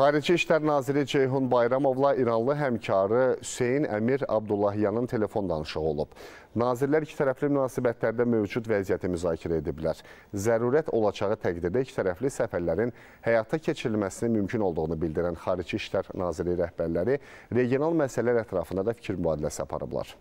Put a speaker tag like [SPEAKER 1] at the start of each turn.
[SPEAKER 1] Xarici İşlər Naziri Ceyhun Bayramovla İranlı həmkarı Hüseyin Əmir Abdullahyanın telefon danışığı olub. Nazirlər ikitərəfli münasibətlərdə mövcud vəziyyəti müzakirə ediblər. Zərurət olacağı təqdirdə ikitərəfli səfərlərin həyata keçirilməsini mümkün olduğunu bildirən Xarici İşlər Naziri rəhbərləri regional məsələlər ətrafında da fikir mübadiləsi aparıblar.